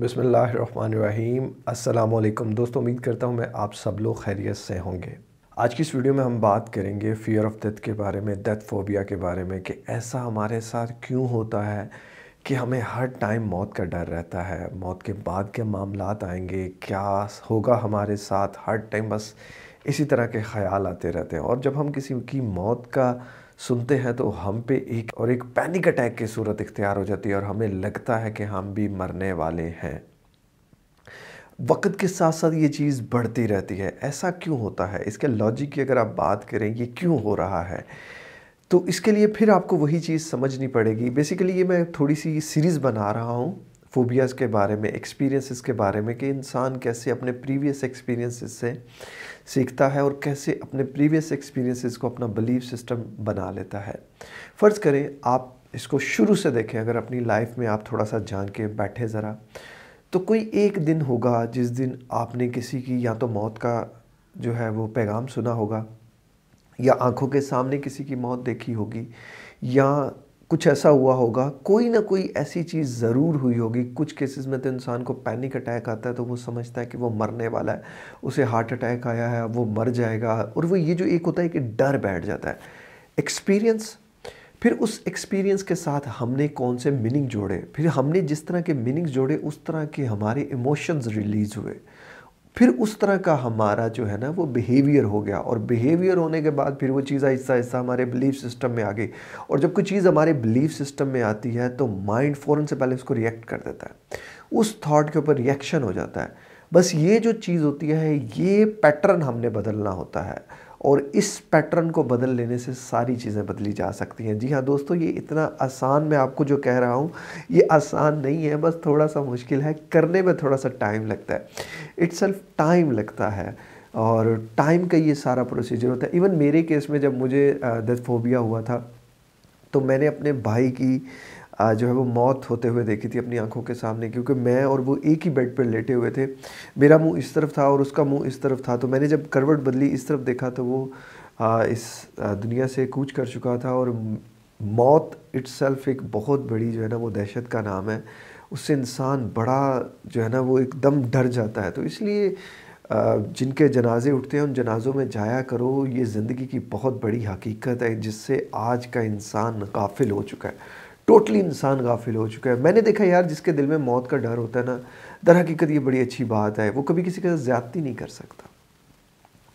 बिसमीम अल्लाम दोस्तों उम्मीद करता हूँ मैं आप सब लोग खैरियत से होंगे आज की इस वीडियो में हम बात करेंगे फ़ियर ऑफ़ डेथ के बारे में डेथ फोबिया के बारे में कि ऐसा हमारे साथ क्यों होता है कि हमें हर टाइम मौत का डर रहता है मौत के बाद के मामला आएंगे क्या होगा हमारे साथ हर टाइम बस इसी तरह के ख्याल आते रहते हैं और जब हम किसी की मौत का सुनते हैं तो हम पे एक और एक पैनिक अटैक की सूरत इख्तियार हो जाती है और हमें लगता है कि हम भी मरने वाले हैं वक्त के साथ साथ ये चीज़ बढ़ती रहती है ऐसा क्यों होता है इसके लॉजिक की अगर आप बात करें ये क्यों हो रहा है तो इसके लिए फिर आपको वही चीज़ समझनी पड़ेगी बेसिकली ये मैं थोड़ी सी सीरीज़ बना रहा हूँ फोबियाज़ के बारे में एक्सपीरियंसेस के बारे में कि इंसान कैसे अपने प्रीवियस एक्सपीरियंसेस से सीखता है और कैसे अपने प्रीवियस एक्सपीरियंसेस को अपना बिलीफ सिस्टम बना लेता है फ़र्ज़ करें आप इसको शुरू से देखें अगर अपनी लाइफ में आप थोड़ा सा जान के बैठे ज़रा तो कोई एक दिन होगा जिस दिन आपने किसी की या तो मौत का जो है वो पैगाम सुना होगा या आंखों के सामने किसी की मौत देखी होगी या कुछ ऐसा हुआ होगा कोई ना कोई ऐसी चीज़ ज़रूर हुई होगी कुछ केसेस में तो इंसान को पैनिक अटैक आता है तो वो समझता है कि वो मरने वाला है उसे हार्ट अटैक आया है वो मर जाएगा और वो ये जो एक होता है कि डर बैठ जाता है एक्सपीरियंस फिर उस एक्सपीरियंस के साथ हमने कौन से मीनिंग जोड़े फिर हमने जिस तरह के मीनिंग्स जोड़े उस तरह के हमारे इमोशंस रिलीज़ हुए फिर उस तरह का हमारा जो है ना वो बिहेवियर हो गया और बिहेवियर होने के बाद फिर वो चीज़ आहिस्ता आहिस्ता हमारे बिलीफ सिस्टम में आ गई और जब कोई चीज़ हमारे बिलीफ सिस्टम में आती है तो माइंड फ़ौरन से पहले उसको रिएक्ट कर देता है उस थॉट के ऊपर रिएक्शन हो जाता है बस ये जो चीज़ होती है ये पैटर्न हमने बदलना होता है और इस पैटर्न को बदल लेने से सारी चीज़ें बदली जा सकती हैं जी हाँ दोस्तों ये इतना आसान मैं आपको जो कह रहा हूँ ये आसान नहीं है बस थोड़ा सा मुश्किल है करने में थोड़ा सा टाइम लगता है इट्स टाइम लगता है और टाइम का ये सारा प्रोसीजर होता है इवन मेरे केस में जब मुझे डेथ फोबिया हुआ था तो मैंने अपने भाई की जो है वो मौत होते हुए देखी थी अपनी आंखों के सामने क्योंकि मैं और वो एक ही बेड पर लेटे हुए थे मेरा मुंह इस तरफ था और उसका मुंह इस तरफ था तो मैंने जब करवट बदली इस तरफ देखा तो वो इस दुनिया से कूच कर चुका था और मौत इट्स एक बहुत बड़ी जो है ना वो दहशत का नाम है उससे इंसान बड़ा जो है ना वो एकदम डर जाता है तो इसलिए जिनके जनाजे उठते हैं उन जनाजों में जाया करो ये ज़िंदगी की बहुत बड़ी हकीकत है जिससे आज का इंसान काफिल हो चुका है टोटली इंसान गाफिल हो चुका है मैंने देखा यार जिसके दिल में मौत का डर होता है ना दर हकीकत ये बड़ी अच्छी बात है वो कभी किसी के साथ ज्यादती नहीं कर सकता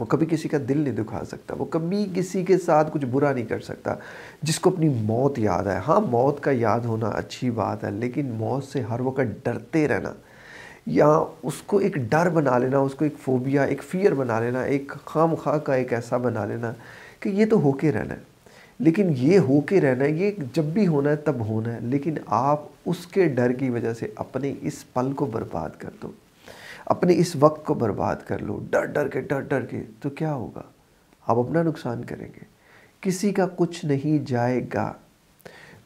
वो कभी किसी का दिल नहीं दुखा सकता वो कभी किसी के साथ कुछ बुरा नहीं कर सकता जिसको अपनी मौत याद है हाँ मौत का याद होना अच्छी बात है लेकिन मौत से हर वक्त डरते रहना या उसको एक डर बना लेना उसको एक फोबिया एक फ़ियर बना लेना एक खाम खा का एक ऐसा बना लेना कि ये तो होके रहना है लेकिन ये हो के रहना है ये जब भी होना है तब होना है लेकिन आप उसके डर की वजह से अपने इस पल को बर्बाद कर दो अपने इस वक्त को बर्बाद कर लो डर डर के डर डर के तो क्या होगा आप अपना नुकसान करेंगे किसी का कुछ नहीं जाएगा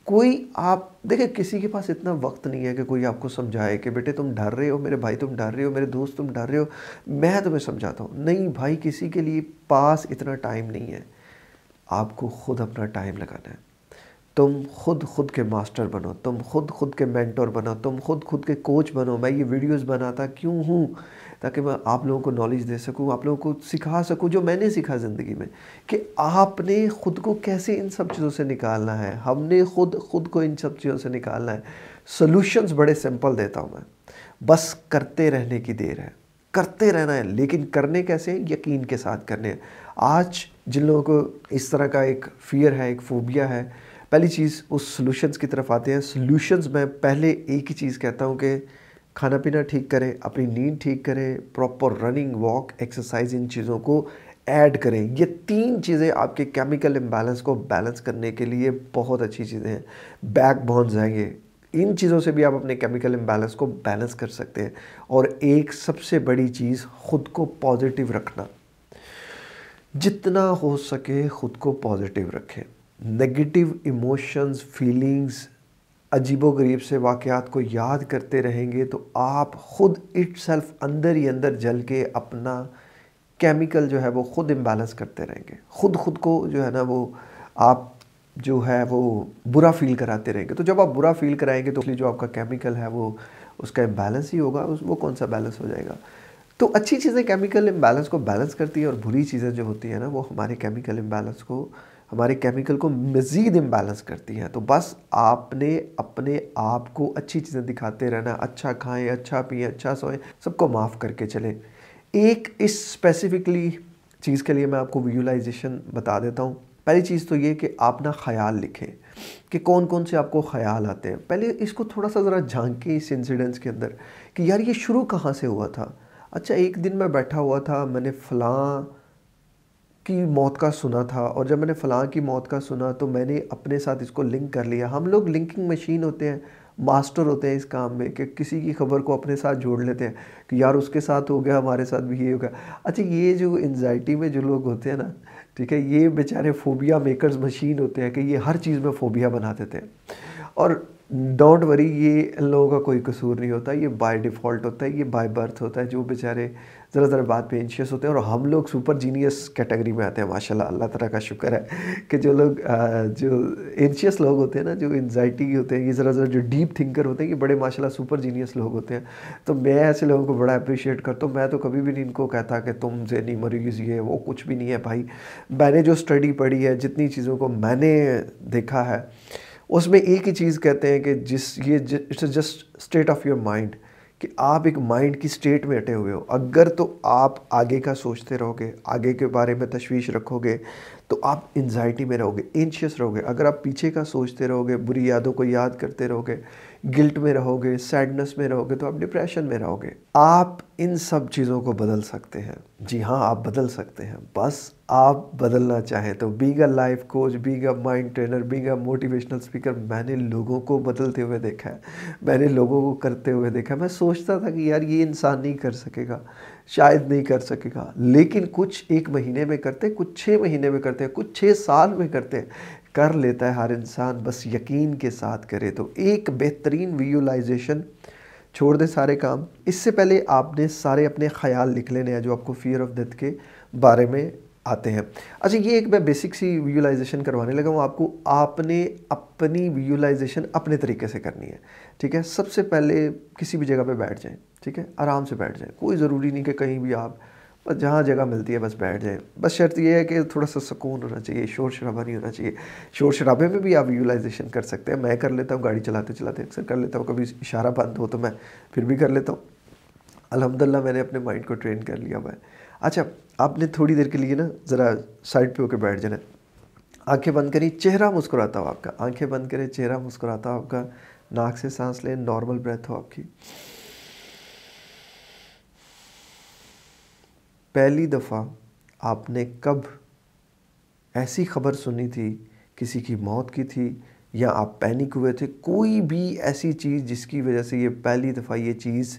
कोई आप देखिए किसी के पास इतना वक्त नहीं है कि कोई आपको समझाए कि बेटे तुम डर रहे हो मेरे भाई तुम डर रहे हो मेरे दोस्त तुम डर रहे हो मैं तुम्हें समझाता हूँ नहीं भाई किसी के लिए पास इतना टाइम नहीं है आपको खुद अपना टाइम लगाना है तुम खुद खुद के मास्टर बनो तुम खुद खुद के मेंटोर बनो तुम खुद खुद के कोच बनो मैं ये वीडियोस बनाता क्यों हूँ ताकि मैं आप लोगों को नॉलेज दे सकूँ आप लोगों को सिखा सकूँ जो मैंने सीखा ज़िंदगी में कि आपने खुद को कैसे इन सब चीज़ों से निकालना है हमने खुद खुद को इन सब चीज़ों से निकालना है सोल्यूशंस बड़े सिंपल देता हूँ मैं बस करते रहने की देर है करते रहना है लेकिन करने कैसे यकीन के साथ करने हैं आज जिन लोगों को इस तरह का एक फियर है एक फोबिया है पहली चीज़ उस सॉल्यूशंस की तरफ आते हैं सॉल्यूशंस में पहले एक ही चीज़ कहता हूँ कि खाना पीना ठीक करें अपनी नींद ठीक करें प्रॉपर रनिंग वॉक एक्सरसाइज इन चीज़ों को ऐड करें ये तीन चीज़ें आपके केमिकल इम्बैलेंस को बैलेंस करने के लिए बहुत अच्छी चीज़ें हैं बैक बॉन्स हैं ये इन चीज़ों से भी आप अपने केमिकल इम्बैलेंस को बैलेंस कर सकते हैं और एक सबसे बड़ी चीज़ ख़ुद को पॉजिटिव रखना जितना हो सके ख़ुद को पॉजिटिव रखें नेगेटिव इमोशंस फीलिंग्स अजीबो गरीब से वाक़ात को याद करते रहेंगे तो आप ख़ुद इट सेल्फ अंदर ही अंदर जल के अपना केमिकल जो है वो ख़ुद इम्बैलेंस करते रहेंगे ख़ुद ख़ुद को जो है ना वो आप जो है वो बुरा फील कराते रहेंगे तो जब आप बुरा फील कराएंगे तो जो आपका केमिकल है वो उसका इम्बैलेंस ही होगा उस वो कौन सा बैलेंस हो जाएगा तो अच्छी चीज़ें केमिकल इम्बैलेंस को बैलेंस करती है और बुरी चीज़ें जो होती हैं ना वो हमारे केमिकल इम्बैलेंस को हमारे केमिकल को मज़ीद इम्बैलेंस करती हैं तो बस आपने अपने आप को अच्छी चीज़ें दिखाते रहना अच्छा खाएं अच्छा पिए अच्छा सोएं सबको माफ़ करके चलें एक इस स्पेसिफिकली चीज़ के लिए मैं आपको विजुलाइजेशन बता देता हूँ पहली चीज़ तो ये कि आप ना ख्याल लिखें कि कौन कौन से आपको ख्याल आते हैं पहले इसको थोड़ा सा ज़रा झांके इस इंसिडेंस के अंदर कि यार ये शुरू कहाँ से हुआ था अच्छा एक दिन मैं बैठा हुआ था मैंने फ़लाँ की मौत का सुना था और जब मैंने फ़लाँ की मौत का सुना तो मैंने अपने साथ इसको लिंक कर लिया हम लोग लिंकिंग मशीन होते हैं मास्टर होते हैं इस काम में कि किसी की खबर को अपने साथ जोड़ लेते हैं कि यार उसके साथ हो गया हमारे साथ भी ये हो गया अच्छा ये जो एनजाइटी में जो लोग होते हैं ना ठीक है ये बेचारे फोबिया मेकर्स मशीन होते हैं कि ये हर चीज़ में फोबिया बना देते हैं और डोंट वरी ये इन लोगों का कोई कसूर नहीं होता ये बाय डिफ़ॉल्ट होता है ये बाय बर्थ होता है जो बेचारे ज़रा ज़रा बात पे एंशियस होते हैं और हम लोग सुपर जीनियस कैटेगरी में आते हैं माशाल्लाह अल्लाह तला का शुक्र है कि जो लोग जो एंशियस लोग होते हैं ना जो एनजाइटी होते हैं ये ज़रा ज़रा जो डीप थिंकर होते हैं ये बड़े माशाल्लाह सुपर जीनियस लोग होते हैं तो मैं ऐसे लोगों को बड़ा अप्रिशिएट करता हूँ मैं तो कभी भी नहीं इनको कहता कि तुम जहनी मरीज़ ये वो कुछ भी नहीं है भाई मैंने जो स्टडी पढ़ी है जितनी चीज़ों को मैंने देखा है उसमें एक ही चीज़ कहते हैं कि जिस ये it's just state of your mind कि आप एक माइंड की स्टेट में अटे हुए हो अगर तो आप आगे का सोचते रहोगे आगे के बारे में तशवीश रखोगे तो आप एनजाइटी में रहोगे एंशियस रहोगे अगर आप पीछे का सोचते रहोगे बुरी यादों को याद करते रहोगे गिल्ट में रहोगे सैडनेस में रहोगे तो आप डिप्रेशन में रहोगे आप इन सब चीज़ों को बदल सकते हैं जी हाँ आप बदल सकते हैं बस आप बदलना चाहें तो बीग अ लाइफ कोच बीग अ माइंड ट्रेनर बीग अ मोटिवेशनल स्पीकर मैंने लोगों को बदलते हुए देखा है मैंने लोगों को करते हुए देखा मैं सोचता था कि यार ये इंसान नहीं कर सकेगा शायद नहीं कर सकेगा लेकिन कुछ एक महीने में करते हैं कुछ छः महीने में करते हैं कुछ छः साल में करते हैं कर लेता है हर इंसान बस यकीन के साथ करे तो एक बेहतरीन विजुलाइजेशन छोड़ दें सारे काम इससे पहले आपने सारे अपने ख्याल लिख लेने हैं जो आपको फियर ऑफ डेथ के बारे में आते हैं अच्छा ये एक मैं बेसिक सी विजुअलाइजेशन करवाने लगा हूँ आपको आपने अपनी विजुअलाइजेशन अपने तरीके से करनी है ठीक है सबसे पहले किसी भी जगह पे बैठ जाएं ठीक है आराम से बैठ जाएं कोई ज़रूरी नहीं कि कहीं भी आप बस जहाँ जगह मिलती है बस बैठ जाएं बस शर्त यह है कि थोड़ा सा सुकून होना चाहिए शोर शराबा नहीं होना चाहिए शोर शराबे में भी आप यूलाइजेशन कर सकते हैं मैं कर लेता हूँ गाड़ी चलाते चलाते अक्सर कर लेता हूँ कभी इशारा बंद हो तो मैं फिर भी कर लेता हूँ अलहमदिल्ला मैंने अपने माइंड को ट्रेन कर लिया हुआ है अच्छा आपने थोड़ी देर के लिए ना ज़रा साइड पे होकर बैठ जाना आंखें बंद करी चेहरा मुस्कुराता हो आपका आंखें बंद करें चेहरा मुस्कुराता हो आपका नाक से सांस लें नॉर्मल ब्रेथ हो आपकी पहली दफ़ा आपने कब ऐसी खबर सुनी थी किसी की मौत की थी या आप पैनिक हुए थे कोई भी ऐसी चीज़ जिसकी वजह से ये पहली दफ़ा ये चीज़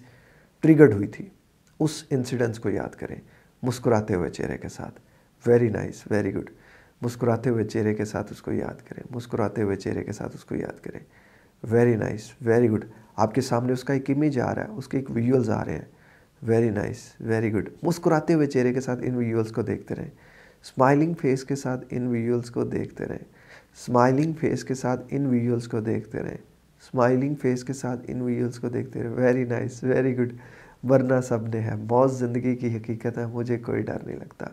ट्रिगर्ड हुई थी उस इंसिडेंस को याद करें मुस्कुराते हुए चेहरे के साथ वेरी नाइस वेरी गुड मुस्कुराते हुए चेहरे के साथ उसको याद करें मुस्कुराते हुए चेहरे के साथ उसको याद करें वेरी नाइस वेरी गुड आपके सामने उसका एक इमेज आ रहा है उसके एक विजुअल्स आ रहे हैं वेरी नाइस वेरी गुड मुस्कुराते हुए चेहरे के साथ इन विजुअल्स को देखते रहें स्माइलिंग फेस के साथ इन विजुअल्स को देखते रहें स्माइलिंग फेस के साथ इन विजुअल्स को देखते रहें स्माइलिंग फेस के साथ इन विजुअल्स को देखते रहें वेरी नाइस वेरी गुड वरना सब ने है मौत ज़िंदगी की हकीकत है मुझे कोई डर नहीं लगता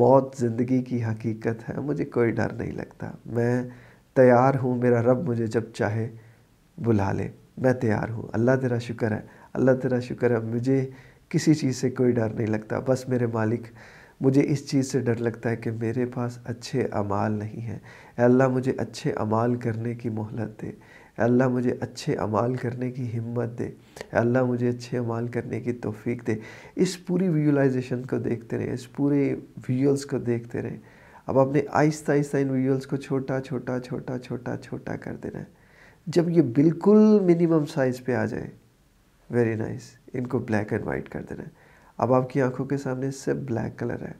मौत ज़िंदगी की हकीकत है मुझे कोई डर नहीं लगता मैं तैयार हूँ मेरा रब मुझे जब चाहे बुला ले मैं तैयार हूँ अल्लाह तेरा शुक्र है अल्लाह तेरा शुक्र है मुझे किसी चीज़ से कोई डर नहीं लगता बस मेरे मालिक मुझे इस चीज़ से डर लगता है कि मेरे पास अच्छे अमाल नहीं हैं अल्लाह मुझे अच्छे अमाल करने की मोहलत दे अल्लाह मुझे अच्छे अमाल करने की हिम्मत दे अल्लाह मुझे अच्छे अमाल करने की तोफ़ी दे इस पूरी विजुलाइजेशन को देखते रहें इस पूरे विजुअल्स को देखते रहें अब आपने आहिस्ता आहिस्ता इन विजुअल्स को छोटा छोटा छोटा छोटा छोटा कर देना है जब ये बिल्कुल मिनिमम साइज़ पे आ जाए वेरी नाइस इनको ब्लैक एंड वाइट कर देना है अब आपकी आंखों के सामने सिर्फ ब्लैक कलर है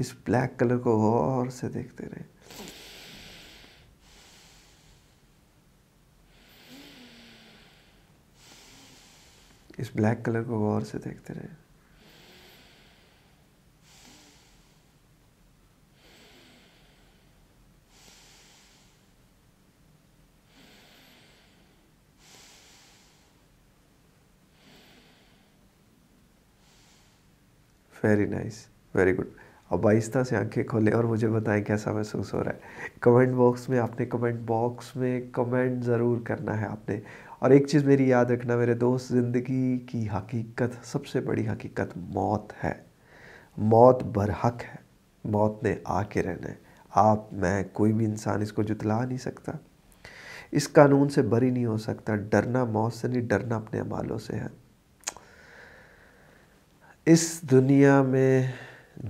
इस ब्लैक कलर को गौर से देखते रहें इस ब्लैक कलर को गौर से देखते रहे वेरी नाइस वेरी गुड अब आहिस्ता से आंखें खोलें और मुझे बताएं कैसा महसूस हो रहा है कमेंट बॉक्स में आपने कमेंट बॉक्स में कमेंट ज़रूर करना है आपने और एक चीज़ मेरी याद रखना मेरे दोस्त ज़िंदगी की हकीकत सबसे बड़ी हकीकत मौत है मौत बरहक है मौत ने आके रहना है आप मैं कोई भी इंसान इसको जुतला नहीं सकता इस कानून से बरी नहीं हो सकता डरना मौत से नहीं डरना अपने अमालों से है इस दुनिया में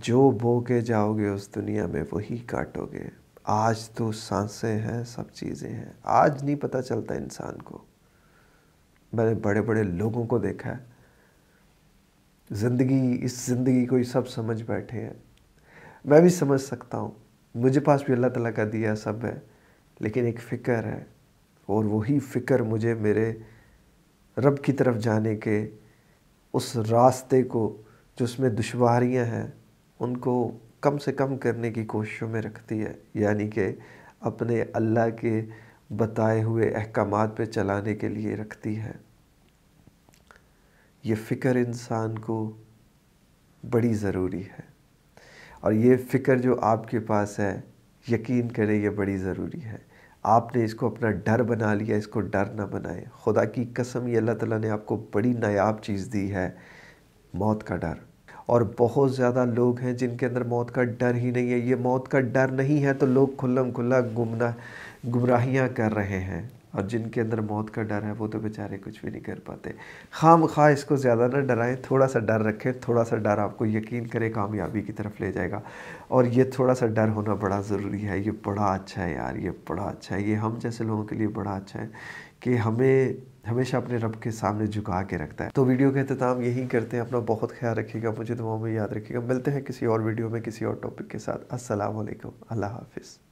जो बो के जाओगे उस दुनिया में वही काटोगे आज तो सांसें हैं सब चीज़ें हैं आज नहीं पता चलता इंसान को मैंने बड़े बड़े लोगों को देखा है ज़िंदगी इस ज़िंदगी को ही सब समझ बैठे हैं मैं भी समझ सकता हूँ मुझे पास भी अल्लाह तला का दिया सब है लेकिन एक फ़िक्र है और वही फ़िक्र मुझे मेरे रब की तरफ जाने के उस रास्ते को जो उसमें दुशारियाँ हैं उनको कम से कम करने की कोशिशों में रखती है यानी कि अपने अल्लाह के बताए हुए अहकाम पे चलाने के लिए रखती है ये फ़िक्र इंसान को बड़ी ज़रूरी है और ये फ़िक्र जो आपके पास है यकीन करें ये बड़ी ज़रूरी है आपने इसको अपना डर बना लिया इसको डर ना बनाए खुदा की कसम ये अल्लाह ताला ने आपको बड़ी नायाब चीज़ दी है मौत का डर और बहुत ज़्यादा लोग हैं जिनके अंदर मौत का डर ही नहीं है ये मौत का डर नहीं है तो लोग खुल्लम खुल्ला गुमना गुमराहियाँ कर रहे हैं और जिनके अंदर मौत का डर है वो तो बेचारे कुछ भी नहीं कर पाते खाम खा इसको ज़्यादा ना डराएं थोड़ा सा डर रखें थोड़ा सा डर आपको यकीन करें कामयाबी की तरफ ले जाएगा और ये थोड़ा सा डर होना बड़ा ज़रूरी है ये बड़ा अच्छा है यार ये बड़ा अच्छा है ये हम जैसे लोगों के लिए बड़ा अच्छा है कि हमें हमेशा अपने रब के सामने झुका के रखता है तो वीडियो का अहतमाम यही करते हैं अपना बहुत ख्याल रखिएगा मुझे दुआओं में याद रखिएगा मिलते हैं किसी और वीडियो में किसी और टॉपिक के साथ असलम अल्लाह हाफिज़